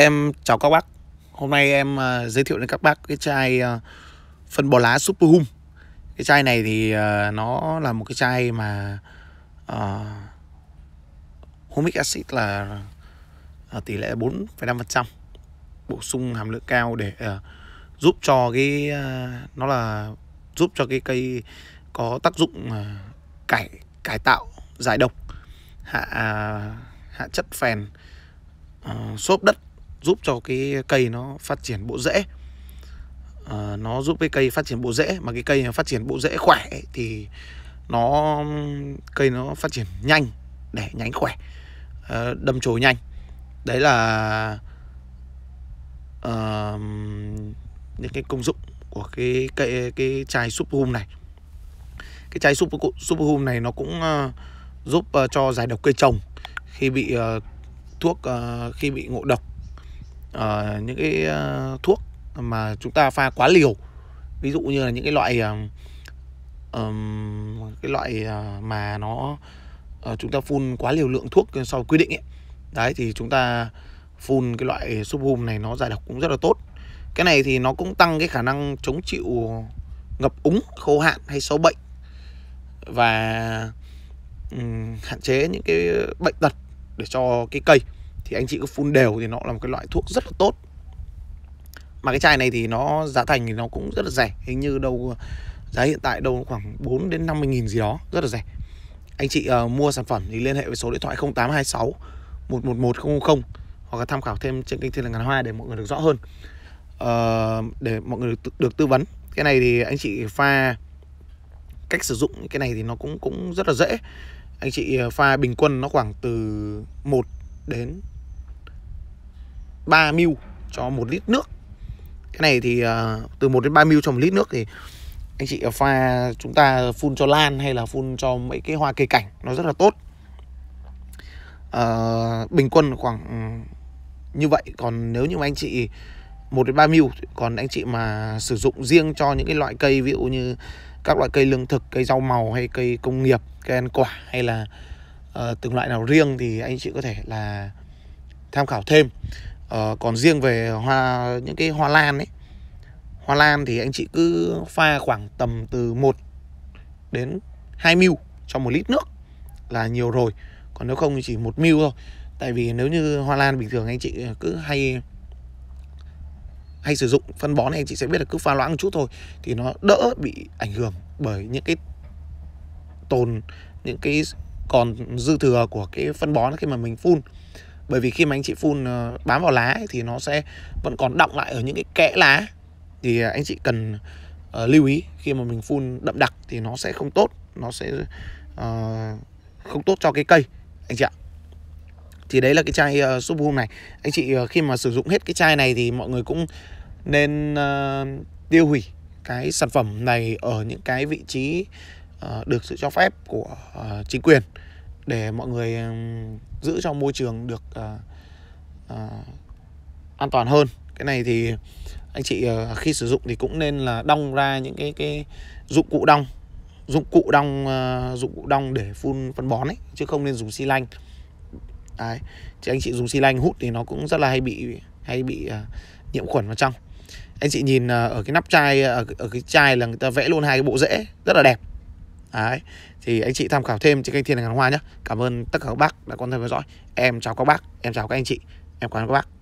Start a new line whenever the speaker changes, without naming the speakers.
Em chào các bác Hôm nay em uh, giới thiệu đến các bác cái chai uh, phân bò lá Super Hum Cái chai này thì uh, nó là một cái chai mà uh, Humic acid là uh, tỷ lệ 4,5% Bổ sung hàm lượng cao để uh, giúp cho cái uh, Nó là giúp cho cái cây có tác dụng uh, cải cải tạo giải độc hạ uh, hạ chất phèn uh, xốp đất giúp cho cái cây nó phát triển bộ rễ à, nó giúp cái cây phát triển bộ rễ mà cái cây phát triển bộ rễ khỏe thì nó cây nó phát triển nhanh để nhánh khỏe à, đâm chồi nhanh đấy là à, những cái công dụng của cái cây cái chai súp hum này cái chai súp súp hum này nó cũng uh, giúp uh, cho giải độc cây trồng khi bị uh, thuốc uh, khi bị ngộ độc uh, những cái uh, thuốc mà chúng ta pha quá liều ví dụ như là những cái loại uh, um, cái loại uh, mà nó uh, chúng ta phun quá liều lượng thuốc sau quy định ấy đấy thì chúng ta phun cái loại súp hùm này nó giải độc cũng rất là tốt cái này thì nó cũng tăng cái khả năng chống chịu ngập úng khô hạn hay sâu bệnh và um, hạn chế những cái bệnh tật để cho cái cây thì anh chị cứ phun đều thì nó là một cái loại thuốc rất là tốt mà cái chai này thì nó giá thành thì nó cũng rất là rẻ hình như đâu giá hiện tại đâu khoảng 4 đến 50 nghìn gì đó rất là rẻ anh chị uh, mua sản phẩm thì liên hệ với số điện thoại 0826 111000 hoặc là tham khảo thêm trên kênh Thiên là Ngàn Hoa để mọi người được rõ hơn uh, để mọi người được, được tư vấn cái này thì anh chị pha cách sử dụng cái này thì nó cũng cũng rất là dễ anh chị ờ, pha bình quân nó khoảng từ 1 đến 3 ml cho một lít nước cái này thì uh, từ 1 đến 3 ml cho một lít nước thì anh chị pha chúng ta phun cho lan hay là phun cho mấy cái hoa cây cảnh nó rất là tốt uh, bình quân khoảng ừ, như vậy còn nếu như mà anh chị 1 đến 3 ml còn anh chị mà sử dụng riêng cho những cái loại cây ví dụ như các loại cây lương thực, cây rau màu hay cây công nghiệp, cây ăn quả hay là uh, từng loại nào riêng thì anh chị có thể là tham khảo thêm à, còn riêng về hoa những cái hoa lan ấy hoa lan thì anh chị cứ pha khoảng tầm từ 1 đến 2 ml cho một lít nước là nhiều rồi còn nếu không thì chỉ một ml thôi tại vì nếu như hoa lan bình thường anh chị ờ, cứ hay hay sử dụng phân bón thì anh chị sẽ biết là cứ pha loãng một chút thôi thì nó đỡ bị ảnh hưởng bởi những cái tồn những cái còn dư thừa của cái phân bón khi mà mình phun bởi vì khi mà anh chị phun ờ, bám vào lá ấy, thì nó sẽ vẫn còn đọng lại ở những cái kẽ lá thì ờ, anh chị cần uh, lưu ý khi mà mình phun đậm đặc thì nó sẽ không tốt nó sẽ uh, không tốt cho cái cây anh chị ạ thì đấy là cái chai uh, súp hôm này anh chị uh, khi mà sử dụng hết cái chai này thì mọi người cũng nên uh, tiêu hủy cái sản phẩm này ở những cái vị trí uh, được sự cho phép của uh, chính quyền để mọi người giữ trong môi trường được uh, uh, an toàn hơn cái này thì anh chị ờ, khi sử dụng thì cũng nên là đong ra những cái cái dụng cụ đong dụng cụ đong dụng cụ đong để phun phân bón ấy chứ không nên dùng xi lanh Đấy. chứ anh chị dùng xi lanh hút thì nó cũng rất là hay bị hay bị uh, nhiễm khuẩn vào trong anh chị nhìn ở cái nắp chai ở, ở cái chai là người ta vẽ luôn hai cái bộ rễ rất là đẹp Đấy. Thì anh chị tham khảo thêm trên kênh Thiên Hàng Hoa nhé. Cảm ơn tất cả các bác đã quan tâm theo dõi. Em chào các bác, em chào các anh chị, em cảm các bác.